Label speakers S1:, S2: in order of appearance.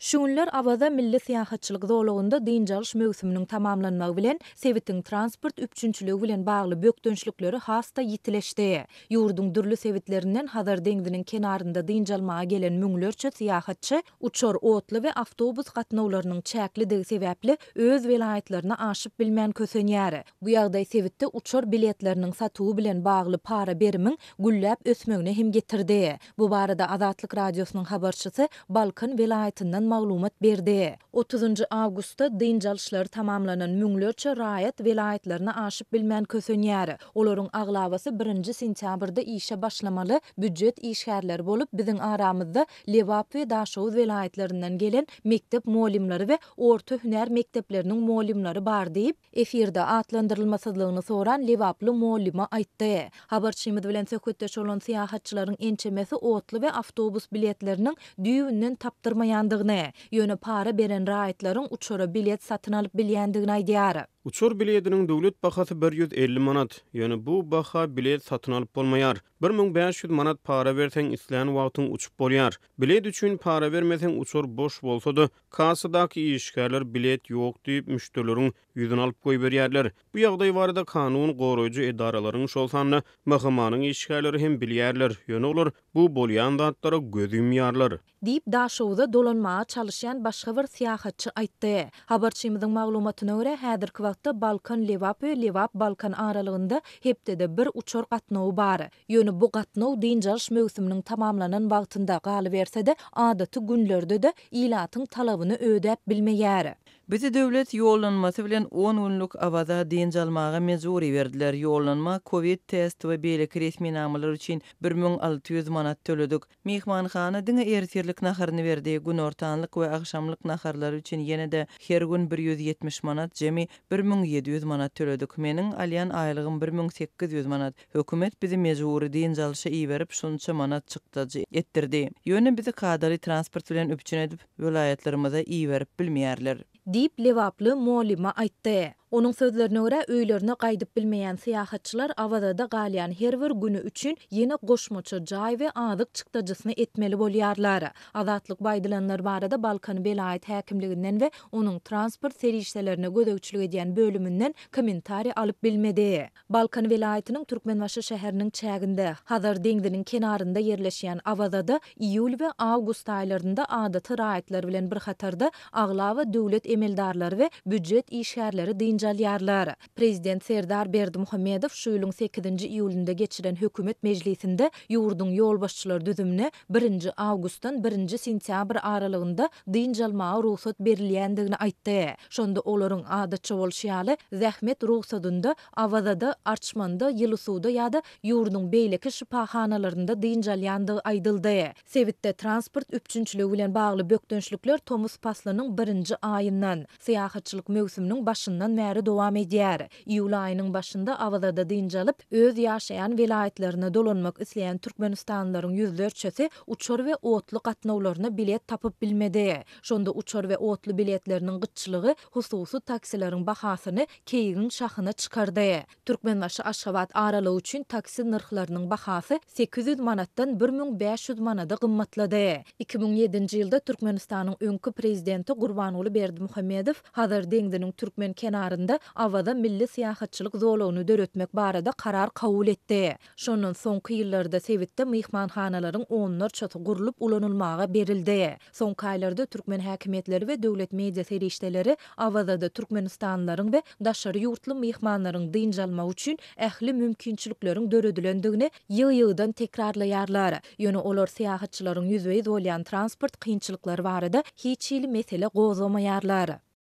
S1: Şünüller avaza milli siyahatçılık zorluğunda dincalış mövsümünün tamamlanma bilen sevitin transport üpçünçülüğü bilen bağlı bök hasta yitileşti. Yurdun dürlü sevitlerinden hazır denginin kenarında dincalmağa gelen münglörçü siyahatçı uçor otlu ve avtobus katna olarının de öz velayetlerine aşıp bilmen kösönyeri. Bu yağday sevitte uçor biletlerinin satu bilen bağlı para berimin gülleb ösmeni him getirdi. bu barada Azatlık bu bu Balkın velayetinden maglumat berdi. 30-njy awgustda dyn tamamlanan müňlerçe raýat welaýetlerini aşyp bilmän kösenýär. Olaryň aglawasy 1-nji sentýabrda işe başlamaly, büdjet işgärler bolup biziň aramyzda Lewap we Daşow gelen mekdep mollimleri we orta hünär mekdepleriniň mollimleri bar diýip efirde atlandyrylmasyzlygyny soran Lewaply mollima aýtdy. Habarçymyz bilen söhbetde şolon syýahatçylaryň ençemesi otly we awtobus biletleriniň düýünden tapdyrmaýandygyny, yönü para beren raýatlaryň uçura bilet satyn alyp bilýändigini aýdýary.
S2: Uçur biletiniň döwlet bahasy 150 manat, ýöne bu baha bilet satyn alyp bolmaýar. 1500 manat para verten islan wagtyn uçup bolýar. Bilet üçin para bermeden uçur boş bolsa da, kasadaky işgärler bilet ýok diýip müşterilerin ýüzüni alyp goýup berýärler. Bu ýagdaý barada kanun goýrujy edaralaryň şolsanly, mahamanyň işgärleri hem bilýärler. Ýöne olar bu bolýan zatlara gözüm ýarlar.
S1: Diýip daşowda dolanma çalışan başga bir siyahatçı aýtdy. Habarçymyň maglumatyna görä, häzirki wagtda Balkan Levap, Levap Balkan aralygynda hepdede de bir uçur gatnawy bar. Ýöne günü bu gatnow dinjalş möwsümünün tamamlanan wagtynda galy berse de adaty günlerde de ilatyň talabyny ödep bilmeýär.
S3: Bizi dövlet yollanması bilen 10 günlük avada deyince almağa mezuri verdiler. Yollanma COVID test ve belik resmi namalar için 1600 manat tölüdük. Mihman diňe dine ertirlik naharını verdi. Gün ortanlık ve akşamlık naharlar için yenide de her gün 170 manat, cemi 1700 manat tölüdük. Menin alyan aylığım 1800 manat. Hökümet bizi mezuri diýen jalşy i berip şunça manat çykdyjy etdirdi. Ýöne bizi kadary transport bilen öpçen edip welaýatlarymyza berip bilmeýärler.
S1: Dip lewaply muallima aýtdy. Onun sözlerine göre öylerine kaydıp bilmeyen siyahatçılar awadada galyan her bir günü üçün yeni goşmaça cay ve ağzık çykdajysyny etmeli bolyarlar. Azatlık baýdylanlar barada Balkan Belayet häkimliginden ve onun transport seri işlerine göz ediyen bölümünden komentari alıp bilmedi. Balkan velayetinin Türkmenbaşy şäheriniň çeğinde, Hazar denginin kenarında yerleşiyen awadada iýul iyul ve august aylarında adatı rayetler bilen bir hatarda aglawa dövlet emeldarlary ve büccet işgärleri dinc jalyarlar. Prezident Serdar Berdi Muhammedov şu ýylyň 8-nji iýulynda geçiren hökümet mejlisinde ýurdun ýolbaşçylar düzümine 1-nji awgustdan 1-nji sentýabr aralygynda dyn jalmagy ruhsat berilýändigini aýtdy. Şonda olaryň adatça bolşyaly zähmet ruhsatynda awazada, arçmanda, ýylysuwda ýa-da ýurdun beýleki şypahanalarynda dyn jalýandygy aýdyldy. Sewitde transport üpçünçiligi bilen bagly bökdönçlükler Tomus Paslanyň 1-nji aýyndan, syýahatçylyk mövsüminiň başyndan давымыяр. Июль айының başında Авалада дыңалап öz яшайан isteyen долунmak isleýän Türkmenistanlaryň ýüzlerçesi uçor we otluk atnowlaryna bilet tapyp bilmedi. Şonda uçor ve otlu biletleriniň gytçylygy hususy taksilerin bahasyny keyin şahına şahyna çykardy. Türkmenbaşy Aşgabat aralygy üçin taksi nyrhlarynyň bahasy 800 manatdan 1500 manada gymmatlady. 2007-nji ýylda Türkmenistanyň öňkü prezidenti Gurbanuly Berdi Muhammedow Hazar deňdiniň Türkmen kenary ýyllarynda awada milli syýahatçylyk zolawyny döretmek barada karar kabul etdi. Şonuň soňky ýyllarda Sewitde mehmanhanalaryň onlar çatı gurulup ulanylmagy berildi. Soňky aýlarda türkmen häkimetleri we döwlet media serişdeleri awada da türkmenistanlaryň we daşary ýurtly mehmanlaryň dynjalma üçin ähli mümkinçiliklerin döredilendigini ýyl-ýyldan tekrarlaýarlar. Ýöne olar syýahatçylaryň ýüzüwe dolýan transport kynçylyklary barada hiç mesele gozlamaýarlar.